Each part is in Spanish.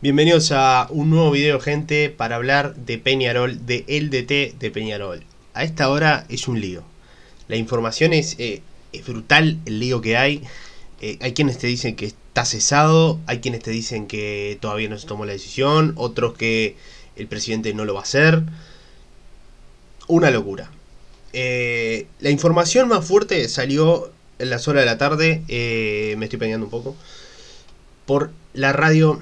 Bienvenidos a un nuevo video, gente, para hablar de Peñarol, de LDT de Peñarol. A esta hora es un lío. La información es, eh, brutal, el lío que hay. Eh, hay quienes te dicen que está cesado, hay quienes te dicen que todavía no se tomó la decisión, otros que el presidente no lo va a hacer. Una locura. Eh, la información más fuerte salió en las horas de la tarde, me estoy peleando un poco, por la radio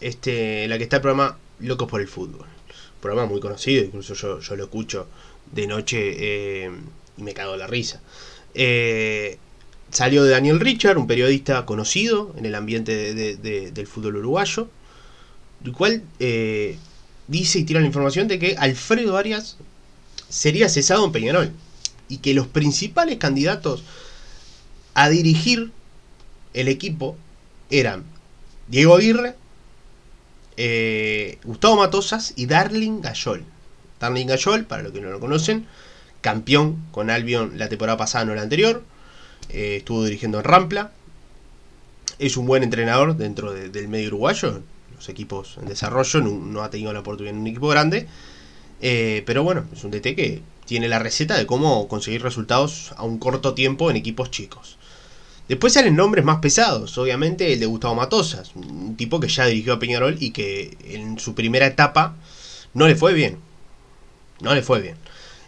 este, en la que está el programa Locos por el Fútbol. programa muy conocido, incluso yo, lo escucho de noche eh, y me cago la risa. Eh, salió de Daniel Richard, un periodista conocido en el ambiente del fútbol uruguayo, el cual eh, dice y tira la información de que Alfredo Arias sería cesado en Peñarol y que los principales candidatos a dirigir el equipo eran Diego Aguirre, eh, Gustavo Matosas y Darling Gayol. Darling Gayol, para los que no lo conocen, campeón con Albion la temporada pasada, no la anterior. Eh, estuvo dirigiendo en Rampla. Es un buen entrenador dentro del medio uruguayo. Los equipos en desarrollo no, ha tenido la oportunidad en un equipo grande. Eh, pero bueno, es un DT que tiene la receta de cómo conseguir resultados a un corto tiempo en equipos chicos. Después salen nombres más pesados, obviamente el de Gustavo Matosas, un tipo que ya dirigió a Peñarol y que en su primera etapa no le fue bien. No le fue bien.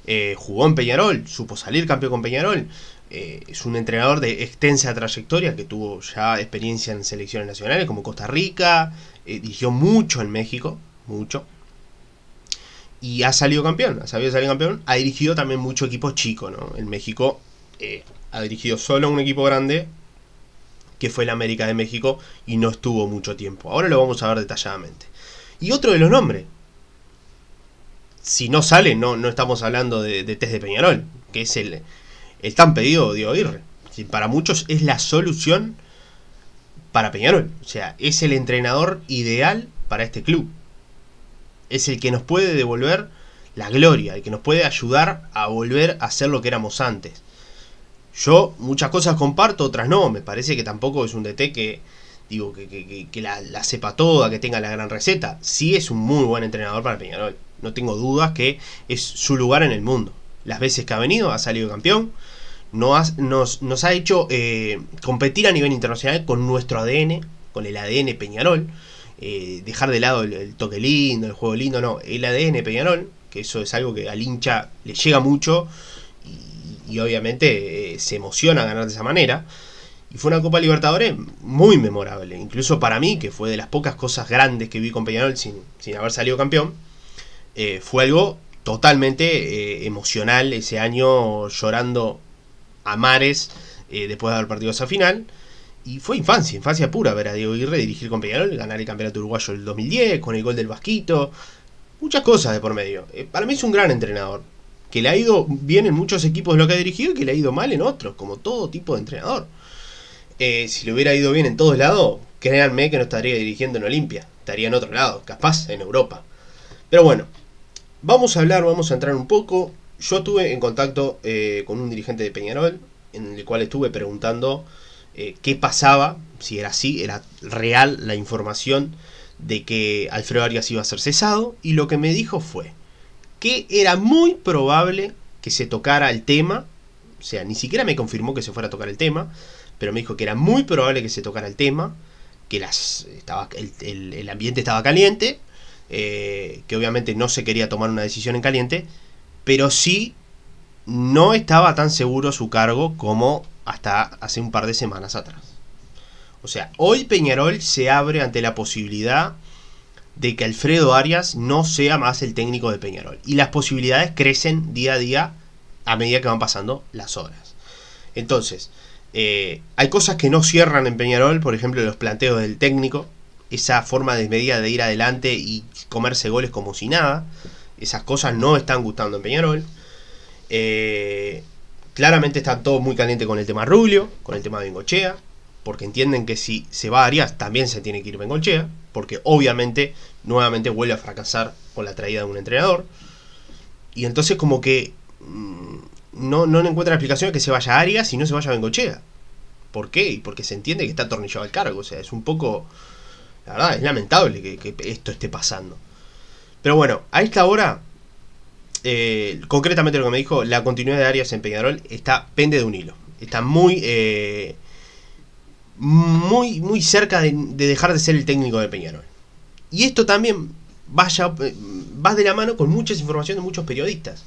Eh, jugó en Peñarol, supo salir campeón con Peñarol. Eh, es un entrenador de extensa trayectoria que tuvo ya experiencia en selecciones nacionales como Costa Rica, eh, dirigió mucho en México, mucho. Y ha salido campeón, ha sabido salir campeón. Ha dirigido también mucho equipo chico, ¿no? En México eh, ha dirigido solo a un equipo grande, que fue el América de México, y no estuvo mucho tiempo. Ahora lo vamos a ver detalladamente. Y otro de los nombres. Si no sale, no, no estamos hablando de, Test de Peñarol, que es el, el tan pedido de Si Para muchos es la solución para Peñarol. O sea, es el entrenador ideal para este club. Es el que nos puede devolver la gloria, el que nos puede ayudar a volver a ser lo que éramos antes. Yo muchas cosas comparto, otras no. Me parece que tampoco es un DT que, digo, que, la, sepa toda, que tenga la gran receta. Sí es un muy buen entrenador para Peñarol. No tengo dudas que es su lugar en el mundo. Las veces que ha venido, ha salido campeón. Nos, nos, ha hecho eh, competir a nivel internacional con nuestro ADN, con el ADN Peñarol. Eh, dejar de lado el, el, toque lindo, el juego lindo, no. El ADN Peñarol, que eso es algo que al hincha le llega mucho y obviamente eh, se emociona ganar de esa manera. Y fue una Copa Libertadores muy memorable, incluso para mí, que fue de las pocas cosas grandes que vi con Peñarol sin, haber salido campeón. Eh, fue algo totalmente eh, emocional ese año, llorando a mares después de haber partido esa final. Y fue infancia, infancia pura ver a Diego Aguirre dirigir con Peñarol, ganar el campeonato uruguayo del 2010, con el gol del Vasquito, muchas cosas de por medio. para mí es un gran entrenador que le ha ido bien en muchos equipos de lo que ha dirigido y que le ha ido mal en otros, como todo tipo de entrenador. Eh, si le hubiera ido bien en todos lados, créanme que no estaría dirigiendo en Olimpia, estaría en otro lado, capaz en Europa. Pero bueno, vamos a hablar, vamos a entrar un poco. Yo estuve en contacto eh, con un dirigente de Peñarol, en el cual estuve preguntando eh, qué pasaba, si era así, era real la información de que Alfredo Arias iba a ser cesado, y lo que me dijo fue, que era muy probable que se tocara el tema. O sea, ni siquiera me confirmó que se fuera a tocar el tema, pero me dijo que era muy probable que se tocara el tema, que las, estaba, el, ambiente estaba caliente, eh, que obviamente no se quería tomar una decisión en caliente, pero sí no estaba tan seguro su cargo como hasta hace un par de semanas atrás. O sea, hoy Peñarol se abre ante la posibilidad de que Alfredo Arias no sea más el técnico de Peñarol. Y las posibilidades crecen día a día a medida que van pasando las horas. Entonces, eh, hay cosas que no cierran en Peñarol, por ejemplo, los planteos del técnico, esa forma desmedida de ir adelante y comerse goles como si nada. Esas cosas no están gustando en Peñarol. Eh, claramente están todos muy calientes con el tema Rubio, con el tema de Bengochea, porque entienden que si se va Arias también se tiene que ir Bengochea porque obviamente nuevamente vuelve a fracasar con la traída de un entrenador. Y entonces como que mm, no, no encuentra explicación que se vaya a Arias y no se vaya a Bengochea. ¿Por qué? porque se entiende que está atornillado al cargo. O sea, es un poco... La verdad, es lamentable que, esto esté pasando. Pero bueno, a esta hora, eh, concretamente lo que me dijo, la continuidad de Arias en Peñarol está pende de un hilo. Está muy... Eh, muy, muy cerca de, dejar de ser el técnico de Peñarol. Y esto también vaya, eh, va de la mano con muchas informaciones de muchos periodistas.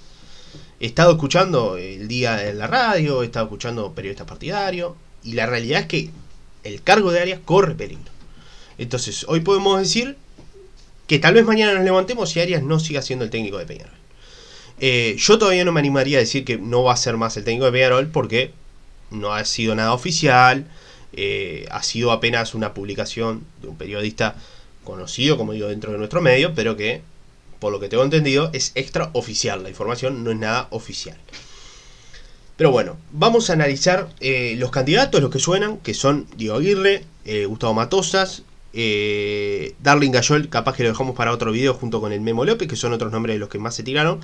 He estado escuchando el día de la radio, he estado escuchando periodistas partidarios, y la realidad es que el cargo de Arias corre peligro. Entonces, hoy podemos decir que tal vez mañana nos levantemos y Arias no siga siendo el técnico de Peñarol. Eh, yo todavía no me animaría a decir que no va a ser más el técnico de Peñarol porque no ha sido nada oficial eh, ha sido apenas una publicación de un periodista conocido, como digo, dentro de nuestro medio, pero que, por lo que tengo entendido, es extraoficial. La información no es nada oficial. Pero bueno, vamos a analizar eh, los candidatos, los que suenan, que son Diego Aguirre, eh, Gustavo Matosas, Darling Gayol, capaz que lo dejamos para otro video junto con el Memo López, que son otros nombres de los que más se tiraron.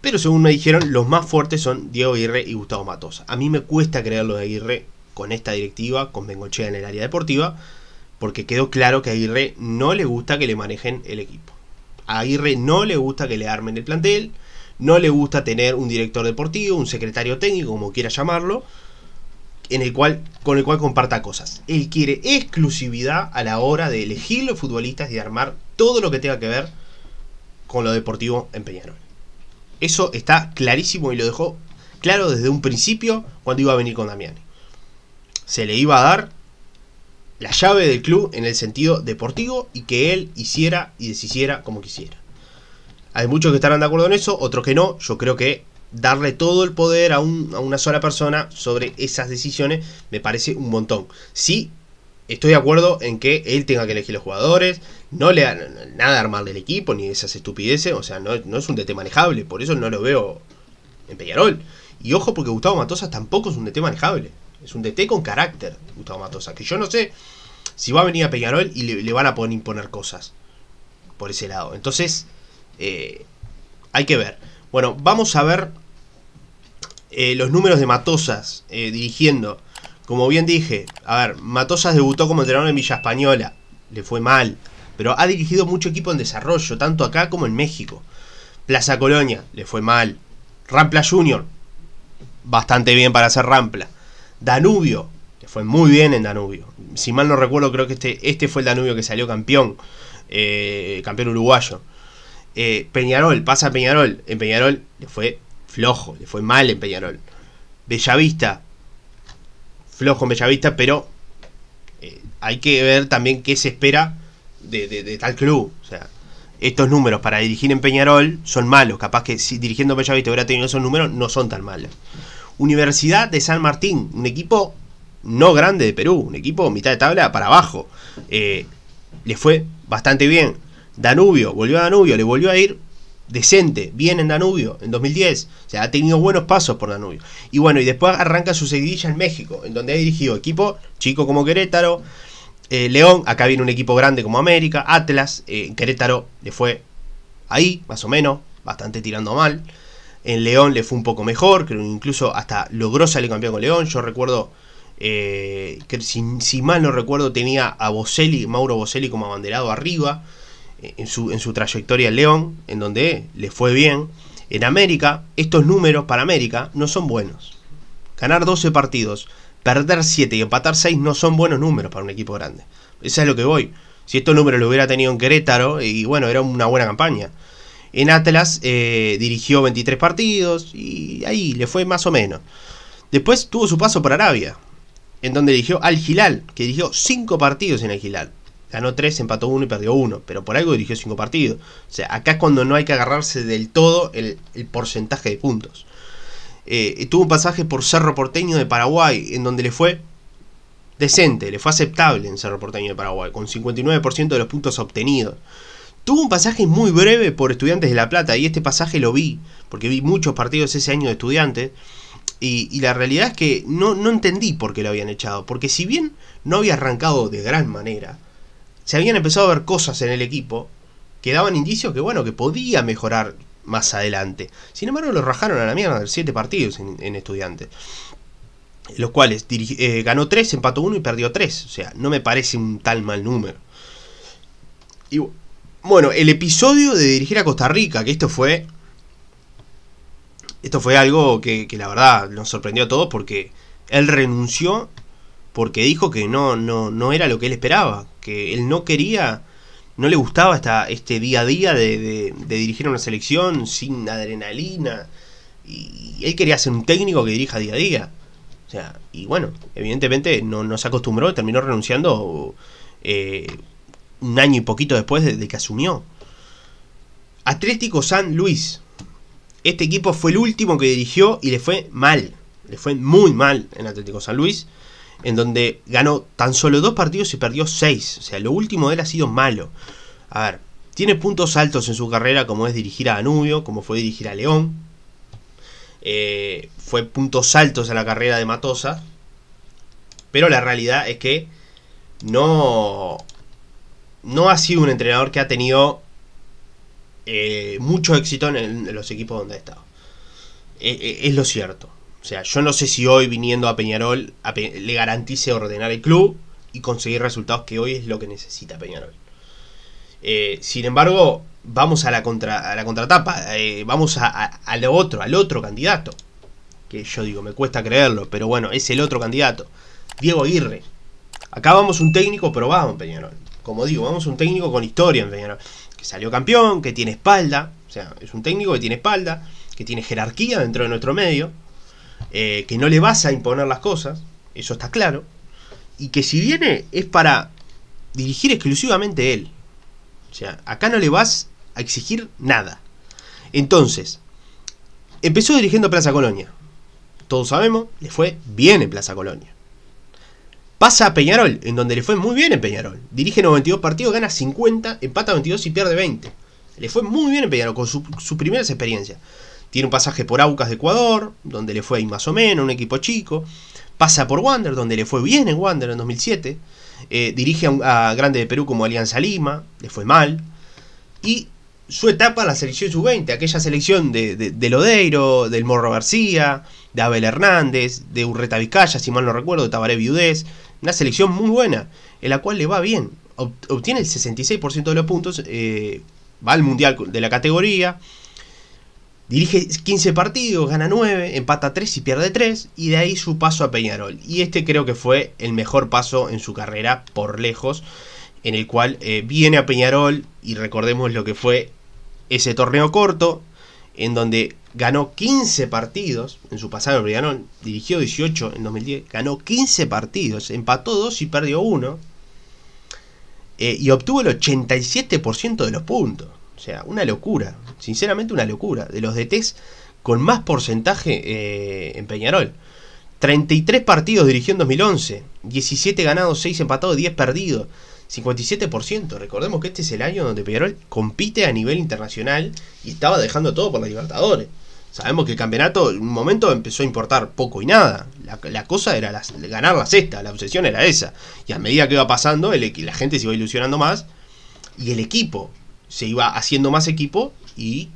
Pero según me dijeron, los más fuertes son Diego Aguirre y Gustavo Matosas. A mí me cuesta creer de Aguirre, con esta directiva, con Bengochea en el área deportiva, porque quedó claro que a Aguirre no le gusta que le manejen el equipo. A Aguirre no le gusta que le armen el plantel, no le gusta tener un director deportivo, un secretario técnico, como quiera llamarlo, en el cual, con el cual comparta cosas. Él quiere exclusividad a la hora de elegir los futbolistas y de armar todo lo que tenga que ver con lo deportivo en Peñarol. Eso está clarísimo y lo dejó claro desde un principio cuando iba a venir con Damiani se le iba a dar la llave del club en el sentido deportivo y que él hiciera y deshiciera como quisiera. Hay muchos que estarán de acuerdo en eso, otros que no. Yo creo que darle todo el poder a, un, a una sola persona sobre esas decisiones me parece un montón. Sí, estoy de acuerdo en que él tenga que elegir los jugadores, no le dan nada de armarle el equipo, ni esas estupideces, o sea, no, no es un DT manejable, por eso no lo veo en Peñarol. Y ojo porque Gustavo Matosas tampoco es un DT manejable. Es un DT con carácter, Gustavo Matosa. Que yo no sé si va a venir a Peñarol y le, van a poder imponer cosas por ese lado. Entonces, eh, hay que ver. Bueno, vamos a ver eh, los números de Matosas eh, dirigiendo. Como bien dije, a ver, Matosas debutó como entrenador en Villa Española. Le fue mal. Pero ha dirigido mucho equipo en desarrollo, tanto acá como en México. Plaza Colonia, le fue mal. Rampla Junior, bastante bien para hacer Rampla. Danubio, le fue muy bien en Danubio. Si mal no recuerdo, creo que este, este fue el Danubio que salió campeón, eh, campeón uruguayo. Eh, Peñarol, pasa Peñarol. En Peñarol le fue flojo, le fue mal en Peñarol. Bellavista, flojo en Bellavista, pero eh, hay que ver también qué se espera de, de, tal club. O sea, estos números para dirigir en Peñarol son malos. Capaz que si dirigiendo Bellavista hubiera tenido esos números, no son tan malos. Universidad de San Martín, un equipo no grande de Perú, un equipo mitad de tabla para abajo. Eh, le fue bastante bien. Danubio, volvió a Danubio, le volvió a ir decente, bien en Danubio en 2010. O sea, ha tenido buenos pasos por Danubio. Y bueno, y después arranca su seguidilla en México, en donde ha dirigido equipo chico como Querétaro, eh, León, acá viene un equipo grande como América, Atlas, eh, En Querétaro le fue ahí, más o menos, bastante tirando mal. En León le fue un poco mejor, incluso hasta logró salir campeón con León. Yo recuerdo, eh, que si, mal no recuerdo, tenía a Boselli, Mauro Boselli como abanderado arriba eh, en su, en su trayectoria en León, en donde le fue bien. En América, estos números para América no son buenos. Ganar 12 partidos, perder 7 y empatar 6 no son buenos números para un equipo grande. Eso es lo que voy. Si estos números lo hubiera tenido en Querétaro, y bueno, era una buena campaña. En Atlas eh, dirigió 23 partidos y ahí le fue más o menos. Después tuvo su paso por Arabia, en donde dirigió al Gilal, que dirigió 5 partidos en al Gilal. Ganó 3, empató 1 y perdió 1, pero por algo dirigió 5 partidos. O sea, acá es cuando no hay que agarrarse del todo el, porcentaje de puntos. Eh, tuvo un pasaje por Cerro Porteño de Paraguay, en donde le fue decente, le fue aceptable en Cerro Porteño de Paraguay, con 59% de los puntos obtenidos. Tuvo un pasaje muy breve por Estudiantes de La Plata y este pasaje lo vi, porque vi muchos partidos ese año de Estudiantes. Y, la realidad es que no, entendí por qué lo habían echado, porque si bien no había arrancado de gran manera, se habían empezado a ver cosas en el equipo que daban indicios que, bueno, que podía mejorar más adelante. Sin embargo, lo rajaron a la mierda de siete partidos en, Estudiantes. Los cuales eh, ganó 3, empató 1 y perdió 3. O sea, no me parece un tal mal número. Y bueno, el episodio de dirigir a Costa Rica, que esto fue. Esto fue algo que, la verdad nos sorprendió a todos porque él renunció porque dijo que no, no, no era lo que él esperaba, que él no quería, no le gustaba esta este día a día de, dirigir una selección sin adrenalina, y él quería ser un técnico que dirija día a día. O sea, y bueno, evidentemente no, no se acostumbró, terminó renunciando eh, un año y poquito después de, que asumió. Atlético San Luis. Este equipo fue el último que dirigió y le fue mal. Le fue muy mal en Atlético San Luis. En donde ganó tan solo dos partidos y perdió seis. O sea, lo último de él ha sido malo. A ver, tiene puntos altos en su carrera como es dirigir a Anubio como fue dirigir a León. Eh, fue puntos altos en la carrera de Matosa. Pero la realidad es que no, no ha sido un entrenador que ha tenido eh, mucho éxito en, los equipos donde ha estado. Eh, eh, es lo cierto. O sea, yo no sé si hoy viniendo a Peñarol le garantice ordenar el club y conseguir resultados que hoy es lo que necesita Peñarol. sin embargo, vamos a la, contra, a la contratapa, vamos a, otro, al otro candidato. Que yo digo, me cuesta creerlo, pero bueno, es el otro candidato. Diego Aguirre. Acá vamos un técnico probado vamos Peñarol como digo, vamos a un técnico con historia que salió campeón, que tiene espalda, o sea, es un técnico que tiene espalda, que tiene jerarquía dentro de nuestro medio, eh, que no le vas a imponer las cosas, eso está claro, y que si viene es para dirigir exclusivamente él. O sea, acá no le vas a exigir nada. Entonces, empezó dirigiendo Plaza Colonia. Todos sabemos, le fue bien en Plaza Colonia. Pasa a Peñarol, en donde le fue muy bien en Peñarol. Dirige 92 partidos, gana 50, empata 22 y pierde 20. Le fue muy bien en Peñarol con sus su primeras experiencias. Tiene un pasaje por Aucas de Ecuador, donde le fue ahí más o menos, un equipo chico. Pasa por Wander, donde le fue bien en Wander en 2007. Eh, dirige a, Grande de Perú como Alianza Lima, le fue mal. Y su etapa la selección sub-20, aquella selección de, de, de, Lodeiro, del Morro García, de Abel Hernández, de Urreta Vizcaya, si mal no recuerdo, de Tabaré Viudés, una selección muy buena, en la cual le va bien. Obtiene el 66% de los puntos, eh, va al mundial de la categoría. Dirige 15 partidos, gana 9, empata 3 y pierde 3, y de ahí su paso a Peñarol. Y este creo que fue el mejor paso en su carrera, por lejos, en el cual eh, viene a Peñarol, y recordemos lo que fue ese torneo corto, en donde ganó 15 partidos en su pasado Briganón, dirigió 18 en 2010, ganó 15 partidos, empató 2 y perdió 1. Eh, y obtuvo el 87% de los puntos. O sea, una locura, sinceramente una locura. De los DTs con más porcentaje eh, en Peñarol. 33 partidos dirigió en 2011, 17 ganados, 6 empatados, 10 perdidos. 57%. Recordemos que este es el año donde Peñarol compite a nivel internacional y estaba dejando todo por la Libertadores. Sabemos que el campeonato en un momento empezó a importar poco y nada. La, cosa era ganar la sexta, la obsesión era esa. Y a medida que iba pasando, el, la gente se iba ilusionando más y el equipo se iba haciendo más equipo y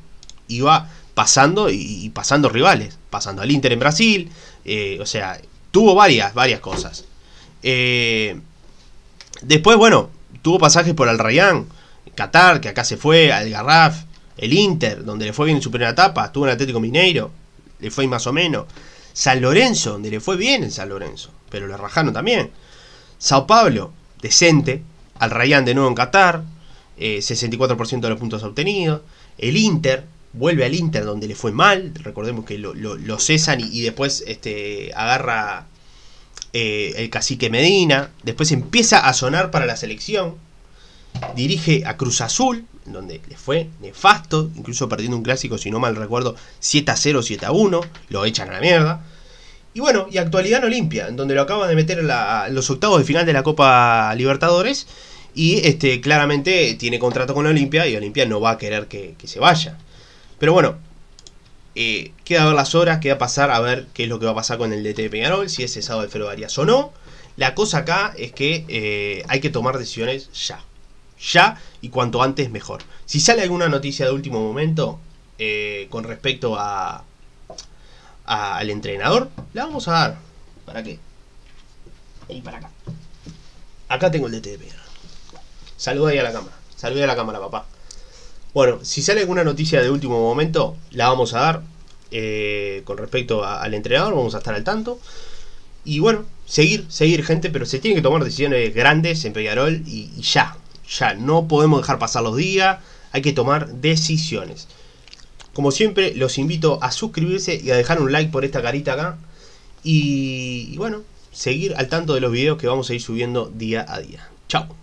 iba pasando y, pasando rivales. Pasando al Inter en Brasil, eh, o sea, tuvo varias, varias cosas. Eh, Después, bueno, tuvo pasajes por Al Rayán, Qatar, que acá se fue, Al Garraf, el Inter, donde le fue bien en su primera etapa, estuvo en Atlético Mineiro, le fue más o menos. San Lorenzo, donde le fue bien en San Lorenzo, pero lo rajaron también. Sao Paulo, decente, Al Rayán de nuevo en Qatar, 64% eh, de los puntos obtenidos. El Inter, vuelve al Inter donde le fue mal, recordemos que lo, cesan y, y después este, agarra eh, el cacique Medina, después empieza a sonar para la selección, dirige a Cruz Azul, donde le fue nefasto, incluso perdiendo un clásico, si no mal recuerdo, 7 a 0, 7 a 1, lo echan a la mierda. Y bueno, y actualidad en Olimpia, donde lo acaban de meter en, los octavos de final de la Copa Libertadores. Y este, claramente tiene contrato con Olimpia y Olimpia no va a querer que se vaya. Pero bueno, eh, queda ver las horas, queda pasar a ver qué es lo que va a pasar con el DT de Peñarol, si es cesado ferro Arias o no. La cosa acá es que eh, hay que tomar decisiones ya. Ya y cuanto antes mejor. Si sale alguna noticia de último momento eh, con respecto a, al entrenador, la vamos a dar. ¿Para qué? Y para acá. Acá tengo el DT de Peñarol. Saluda ahí a la cámara. ahí a la cámara, papá. Bueno, si sale alguna noticia de último momento, la vamos a dar eh, con respecto al entrenador, vamos a estar al tanto. Y bueno, seguir, seguir gente, pero se tienen que tomar decisiones grandes en Peñarol y, ya, ya, no podemos dejar pasar los días, hay que tomar decisiones. Como siempre, los invito a suscribirse y a dejar un like por esta carita acá. Y, y bueno, seguir al tanto de los videos que vamos a ir subiendo día a día. Chao.